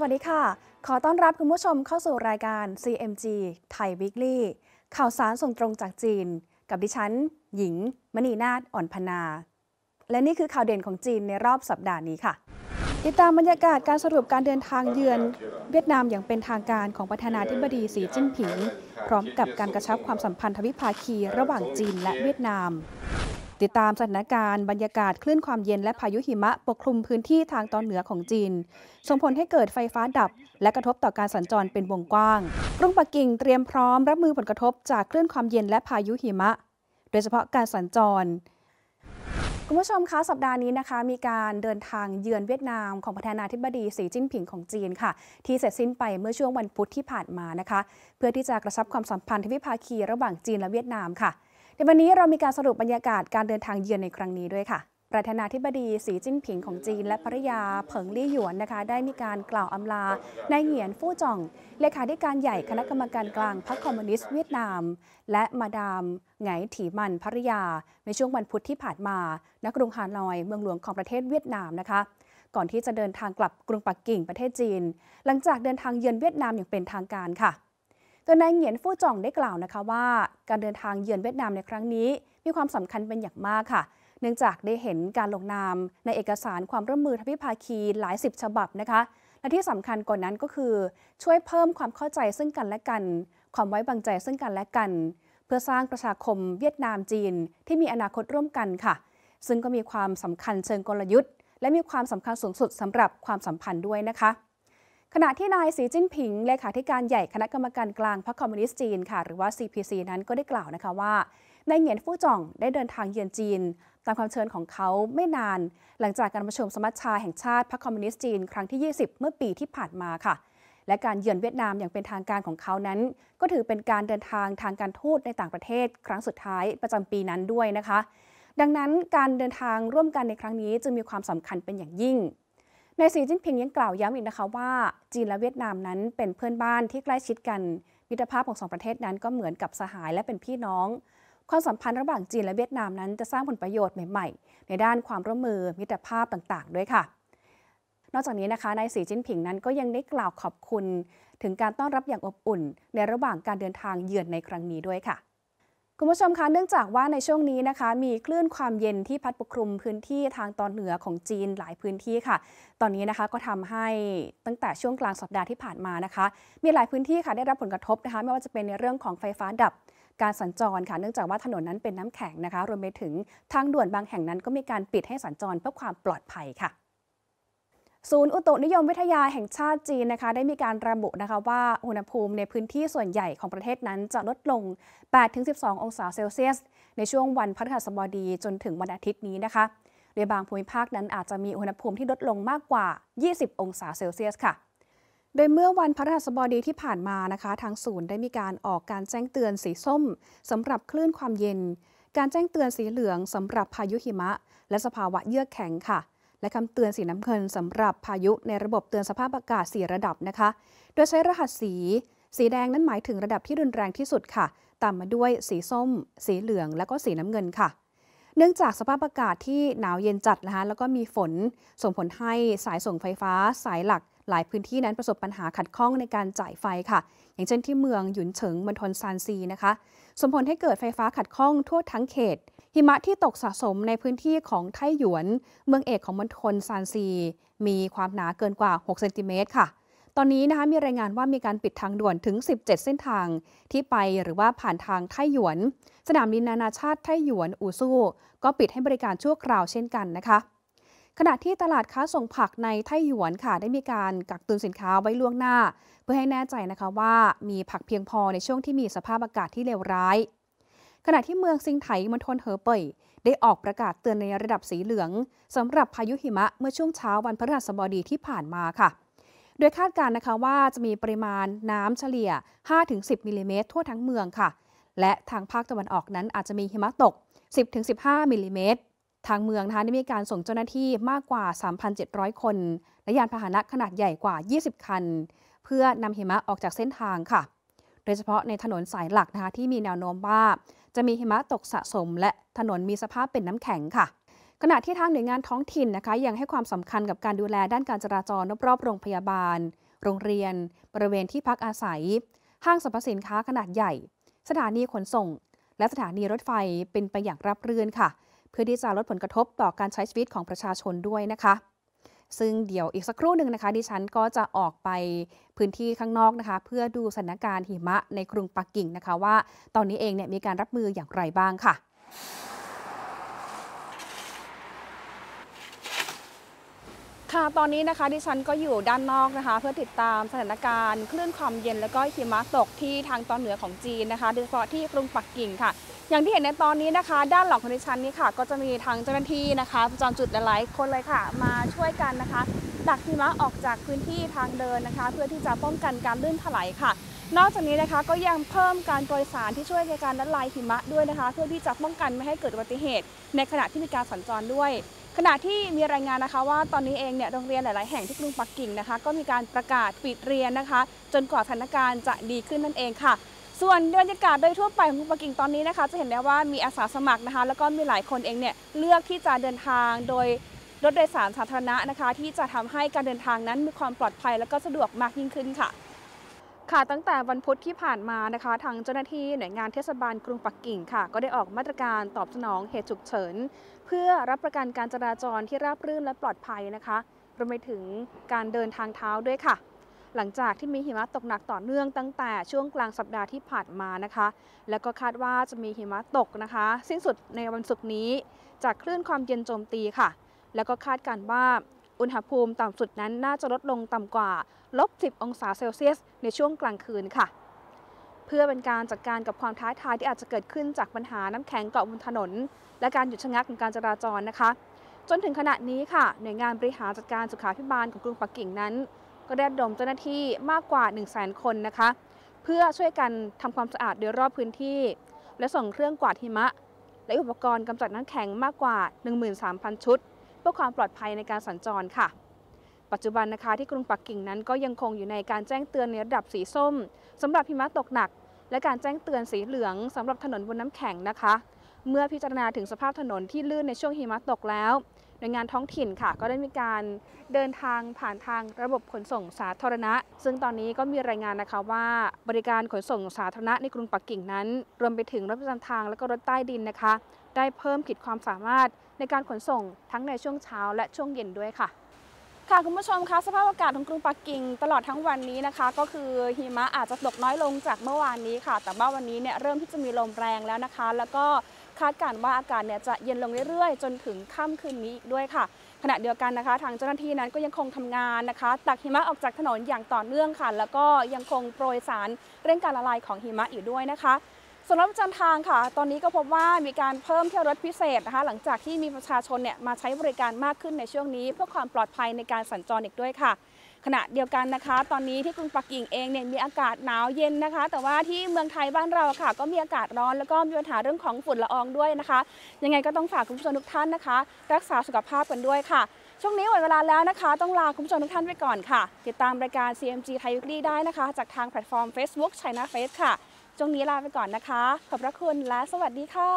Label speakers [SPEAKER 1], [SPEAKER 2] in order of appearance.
[SPEAKER 1] สวัสดีค่ะ ขอต้อนรับคุณผู้ชมเข้าสู่รายการ CMG ไทย Weekly ข่าวสารส่งตรงจากจีน กับดิฉันหญิง มณีนาฏอ่อนพนา และนี่คือข่าวเด่นของจีนในรอบสัปดาห์นี้ค่ะ ติดตามบรรยากาศการสรุปการเดินทางเยือนเวียดนามอย่างเป็นทางการของประธานาธิบดีสีจิ้นผิง พร้อมกับการกระชับความสัมพันธ์ทวิภาคีระหว่างจีนและเวียดนามติดตามสถานการณ์บรรยากาศคลื่นความเย็นและพายุหิมะปกคลุมพื้นที่ทางตอนเหนือของจีน ส่งผลให้เกิดไฟฟ้าดับ และกระทบต่อการสัญจรเป็นวงกว้างกรุงปักกิ่งเตรียมพร้อมรับมือผลกระทบจากคลื่นความเย็นและพายุหิมะ โดยเฉพาะการสัญจรคุณผู้ชมคะสัปดาห์นี้นะคะ มีการเดินทางเยือนเวียดนามของประธานาธิบดีสีจิ้นผิงของจีนค่ะที่เสร็จสิ้นไปเมื่อช่วงวันพุธที่ผ่านมานะคะ เพื่อที่จะกระชับความสัมพันธ์ทวิภาคี ระหว่างจีนและเวียดนามค่ะในวันนี้เรามีการสรุปบรรยากาศการเดินทางเยือนในครั้งนี้ด้วยค่ะ ประธานาธิบดี สีจิ้นผิงของจีนและภรรยาเผิงลี่หยวนนะคะ ได้มีการกล่าวอำลานายเหงียนฟู่จ่องเลขาธิการใหญ่คณะกรรมการกลางพรรคคอมมิวนิสต์เวียดนาม และมาดามไงถีมันภรรยา ในช่วงวันพุธที่ผ่านมาณกรุงฮานอย เมืองหลวงของประเทศเวียดนามนะคะ ก่อนที่จะเดินทางกลับกรุงปักกิ่งประเทศจีน หลังจากเดินทางเยือนเวียดนามอย่างเป็นทางการค่ะดยนายเหงียนฟู่จ่องได้กล่าวนะคะว่าการเดินทางเยือนเวียดนามในครั้งนี้ มีความสำคัญเป็นอย่างมากค่ะ เนื่องจากได้เห็นการลงนามในเอกสารความร่วมมือทวิภาคีหลายสิบฉบับนะคะและที่สำคัญกว่านนั้นก็คือ ช่วยเพิ่มความเข้าใจซึ่งกันและกัน ความไว้บางใจซึ่งกันและกัน เพื่อสร้างประชาคมเวียดนามจีน ที่มีอนาคตร่วมกันค่ะ ซึ่งก็มีความสำคัญเชิงกลยุทธ์และมีความสำคัญสูงสุดสำหรับความสัมพันธ์ด้วยนะคะขณะที่นายสีจิ้นผิงเลขาธิการใหญ่คณะกรรมการกลางพรรคคอมมิวนิสต์จีน ค่ะหรือว่า CPC นั้นก็ได้กล่าวนะคะว่านายเหงียนฟู่จ่องได้เดินทางเยือนจีน ตามคำเชิญของเขาไม่นาน หลังจากการประชุมสมัชชาแห่งชาติพรรคคอมมิวนิสต์จีน ครั้งที่ 20 เมื่อปีที่ผ่านมาค่ะ และการเยือนเวียดนามอย่างเป็นทางการของเขานั้น ก็ถือเป็นการเดินทางทางการทูตในต่างประเทศครั้งสุดท้ายประจำปีนั้นด้วยนะคะ ดังนั้นการเดินทางร่วมกันในครั้งนี้จึงมีความสำคัญเป็นอย่างยิ่งนายสีจิ้นผิงยังกล่าวย้ำอีกนะคะว่า จีนและเวียดนามนั้นเป็นเพื่อนบ้านที่ใกล้ชิดกันมิตรภาพของสองประเทศนั้นก็เหมือนกับสหายและเป็นพี่น้องความสัมพันธ์ระหว่างจีนและเวียดนามนั้นจะสร้างผลประโยชน์ใหม่ๆ ในด้านความร่วมมือมิตรภาพต่าง ๆ ด้วยค่ะ นอกจากนี้นะคะนายสีจิ้นผิงนั้นก็ยังได้กล่าวขอบคุณถึงการต้อนรับอย่างอบอุ่น ในระหว่างการเดินทางเยือนในครั้งนี้ด้วยค่ะคุณผู้ชมคะเนื่องจากว่าในช่วงนี้นะคะ มีคลื่นความเย็นที่พัดปกคลุมพื้นที่ทางตอนเหนือของจีนหลายพื้นที่ค่ะ ตอนนี้นะคะก็ทำให้ตั้งแต่ช่วงกลางสัปดาห์ที่ผ่านมานะคะ มีหลายพื้นที่ค่ะได้รับผลกระทบนะคะ ไม่ว่าจะเป็นในเรื่องของไฟฟ้าดับ การสัญจรค่ะ เนื่องจากว่าถนนนั้นเป็นน้ำแข็งนะคะ รวมไปถึงทางด่วนบางแห่งนั้นก็มีการปิดให้สัญจรเพื่อความปลอดภัยค่ะศูนย์อุตุนิยมวิทยาแห่งชาติจีนนะคะ ได้มีการระบุนะคะว่าอุณหภูมิในพื้นที่ส่วนใหญ่ของประเทศนั้นจะลดลง 8-12 องศาเซลเซียส ในช่วงวันพฤหัสบดีจนถึงวันอาทิตย์นี้นะคะโดยบางภูมิภาคนั้นอาจจะมีอุณหภูมิที่ลดลงมากกว่า 20 องศาเซลเซียสค่ะโดยเมื่อวันพฤหัสบดีที่ผ่านมานะคะ ทางศูนย์ได้มีการออกการแจ้งเตือนสีส้มสำหรับคลื่นความเย็น การแจ้งเตือนสีเหลืองสำหรับพายุหิมะ และสภาวะเยือกแข็งค่ะและคำเตือนสีน้ำเงินสำหรับพายุในระบบเตือนสภาพอากาศ4ระดับนะคะ โดยใช้รหัสสี สีแดงนั้นหมายถึงระดับที่รุนแรงที่สุดค่ะ ตามมาด้วยสีส้ม สีเหลือง และก็สีน้ำเงินค่ะ เนื่องจากสภาพอากาศที่หนาวเย็นจัดนะคะแล้วก็มีฝนส่งผลให้สายส่งไฟฟ้าสายหลักหลายพื้นที่นั้นประสบปัญหาขัดข้องในการจ่ายไฟค่ะ อย่างเช่นที่เมืองหยุนเฉิงมณฑลซานซีนะคะส่งผลให้เกิดไฟฟ้าขัดข้องทั่วทั้งเขต หิมะที่ตกสะสมในพื้นที่ของไทหยวน เมืองเอกของมณฑลซานซี มีความหนาเกินกว่า6เซนติเมตรค่ะ ตอนนี้นะคะมีรายงานว่ามีการปิดทางด่วนถึง 17 เส้นทางที่ไปหรือว่าผ่านทางไทหยวน สนามบินนานาชาติไทหยวนอูซู่ก็ปิดให้บริการชั่วคราวเช่นกันนะคะขณะที่ตลาดค้าส่งผักในไต้หวนค่ะได้มีการกักตุนสินค้าไว้ล่วงหน้า เพื่อให้แน่ใจนะคะว่ามีผักเพียงพอในช่วงที่มีสภาพอากาศที่เลวร้าย ขณะที่เมืองซิงไถมณฑลเหอเป่ย ได้ออกประกาศเตือนในระดับสีเหลืองสำหรับพายุหิมะเมื่อช่วงเช้าวันพฤหัสบดีที่ผ่านมาค่ะ โดยคาดการณ์นะคะว่าจะมีปริมาณน้ำเฉลี่ย 5-10มิลลิเมตรทั่วทั้งเมืองค่ะ และทางภาคตะวันออกนั้นอาจจะมีหิมะตก 10-15มิลลิเมตรทางเมืองนะคะได้มีการส่งเจ้าหน้าที่มากกว่า 3,700 คน และยานพาหนะขนาดใหญ่กว่า 20 คัน เพื่อนำหิมะออกจากเส้นทางค่ะ โดยเฉพาะในถนนสายหลักนะคะที่มีแนวโน้มว่าจะมีหิมะตกสะสมและถนนมีสภาพเป็นน้ำแข็งค่ะ ขณะที่ทางหน่วยงานท้องถิ่นนะคะ ยังให้ความสำคัญกับการดูแลด้านการจราจรรอบๆ โรงพยาบาล โรงเรียน บริเวณที่พักอาศัย ห้างสรรพสินค้าขนาดใหญ่ สถานีขนส่ง และสถานีรถไฟเป็นไปอย่างรับรื่นค่ะพื่อที่จะลดผลกระทบต่อการใช้ชีวิตของประชาชนด้วยนะคะ ซึ่งเดี๋ยวอีกสักครู่หนึ่งนะคะ ดิฉันก็จะออกไปพื้นที่ข้างนอกนะคะ เพื่อดูสถานการณ์หิมะในกรุงปักกิ่งนะคะ ว่าตอนนี้เองเนี่ยมีการรับมืออย่างไรบ้างค่ะค่ะตอนนี้นะคะดิฉันก็อยู่ด้านนอกนะคะ เพื่อติดตามสถานการณ์ คลื่นความเย็น และก็หิมะตกที่ทางตอนเหนือของจีนนะคะโดยเฉพาะที่กรุงปักกิ่งค่ะ อย่างที่เห็นในตอนนี้นะคะ ด้านหลังของดิฉันนี้ค่ะก็จะมีทางเจ้าหน้าที่นะคะประจำจุดหลาย ๆ คนเลยค่ะ มาช่วยกันนะคะตักหิมะออกจากพื้นที่ทางเดินนะคะ เพื่อที่จะป้องกันการลื่นถลายค่ะ นอกจากนี้นะคะก็ยังเพิ่มการโดยสารที่ช่วยในการละลายหิมะด้วยนะคะ เพื่อที่จะป้องกันไม่ให้เกิดอุบัติเหตุ ในขณะที่มีการสัญจรด้วยขณะที่มีรายงานนะคะว่าตอนนี้เองเนี่ยโรงเรียนหลายๆแห่งที่กรุงปักกิ่งนะคะ ก็มีการประกาศปิดเรียนนะคะ จนกว่าสถานการณ์จะดีขึ้นนั่นเองค่ะ ส่วนบรรยากาศโดยทั่วไปของกรุงปักกิ่งตอนนี้นะคะ จะเห็นได้ว่ามีอาสาสมัครนะคะ แล้วก็มีหลายคนเองเนี่ยเลือกที่จะเดินทาง โดยรถโดยสารสาธารณะนะคะ ที่จะทำให้การเดินทางนั้นมีความปลอดภัย และก็สะดวกมากยิ่งขึ้นค่ะค่ะตั้งแต่วันพุธที่ผ่านมานะคะ ทางเจ้าหน้าที่หน่วยงานเทศบาลกรุงปักกิ่งค่ะ ก็ได้ออกมาตรการตอบสนองเหตุฉุกเฉินเพื่อรับประกันการจราจรที่ราบรื่นและปลอดภัยนะคะรวมไปถึงการเดินทางเท้าด้วยค่ะ หลังจากที่มีหิมะตกหนักต่อเนื่องตั้งแต่ช่วงกลางสัปดาห์ที่ผ่านมานะคะ และก็คาดว่าจะมีหิมะตกนะคะ สิ้นสุดในวันศุกร์นี้ จากคลื่นความเย็นโจมตีค่ะ แล้วก็คาดการว่าอุณหภูมิต่ำสุดนั้นน่าจะลดลงต่ำกว่าลบ10องศาเซลเซียสในช่วงกลางคืนค่ะ เพื่อเป็นการจัดการกับความท้าทายที่อาจจะเกิดขึ้นจากปัญหาน้ำแข็งเกาะบนถนน และการหยุดชะงักของการจราจรนะคะ จนถึงขณะนี้ค่ะ หน่วยงานบริหารจัดการสุขาพิบาลของกรุงปักกิ่งนั้น ก็ได้ดมเจ้าหน้าที่มากกว่า1 0 0 0 0 0 คนนะคะ เพื่อช่วยกันทำความสะอาดโดยรอบพื้นที่ และส่งเครื่องกวาดหิมะ และอุปกรณ์กำจัดน้ำแข็งมากกว่า 13,000 ชุดเพื่อความปลอดภัยในการสัญจรค่ะ ปัจจุบันนะคะ ที่กรุงปักกิ่งนั้น ก็ยังคงอยู่ในการแจ้งเตือนในระดับสีส้ม สำหรับหิมะตกหนัก และการแจ้งเตือนสีเหลืองสำหรับถนนบนน้ำแข็งนะคะ เมื่อพิจารณาถึงสภาพถนนที่ลื่นในช่วงหิมะตกแล้วหน่วยงานท้องถิ่นค่ะ ก็ได้มีการเดินทางผ่านทางระบบขนส่งสาธารณะ ซึ่งตอนนี้ก็มีรายงานนะคะว่า บริการขนส่งสาธารณะ ในกรุงปักกิ่งนั้น รวมไปถึงรถประจำทางและก็รถใต้ดินนะคะ ได้เพิ่มขีดความสามารถในการขนส่งทั้งในช่วงเช้าและช่วงเย็นด้วยค่ะ ค่ะ คุณผู้ชมคะ สภาพอากาศของกรุงปักกิ่งตลอดทั้งวันนี้นะคะ ก็คือหิมะอาจจะตกน้อยลงจากเมื่อวานนี้ค่ะ แต่ว่าวันนี้เนี่ยเริ่มที่จะมีลมแรงแล้วนะคะ แล้วก็คาดการณ์ว่าอากาศเนี่ยจะเย็นลงเรื่อยๆ จนถึงค่ำคืนนี้อีกด้วยค่ะ ขณะเดียวกันนะคะ ทางเจ้าหน้าที่นั้นก็ยังคงทำงานนะคะตักหิมะออกจากถนนอย่างต่อเนื่องค่ะแล้วก็ยังคงโปรยสารเร่งการละลายของหิมะอยู่ด้วยนะคะส่วนรถประจำทางค่ะ ตอนนี้ก็พบว่ามีการเพิ่มเที่ยวรถพิเศษนะคะ หลังจากที่มีประชาชนเนี่ยมาใช้บริการมากขึ้นในช่วงนี้ เพื่อความปลอดภัยในการสัญจรอีกด้วยค่ะ ขณะเดียวกันนะคะ ตอนนี้ที่กรุงปักกิ่งเองเนี่ยมีอากาศหนาวเย็นนะคะ แต่ว่าที่เมืองไทยบ้านเราค่ะ ก็มีอากาศร้อนแล้วก็มีปัญหาเรื่องของฝุ่นละอองด้วยนะคะ ยังไงก็ต้องฝากคุณผู้ชมทุกท่านนะคะ รักษาสุขภาพกันด้วยค่ะ ช่วงนี้หมดเวลาแล้วนะคะ ต้องลาคุณผู้ชมทุกท่านไปก่อนค่ะ ติดตามรายการ CMG Thai Weekly ได้นะคะจากทางแพลตฟอร์ม Facebook China Face ค่ะช่วงนี้ลาไปก่อนนะคะ ขอบพระคุณและสวัสดีค่ะ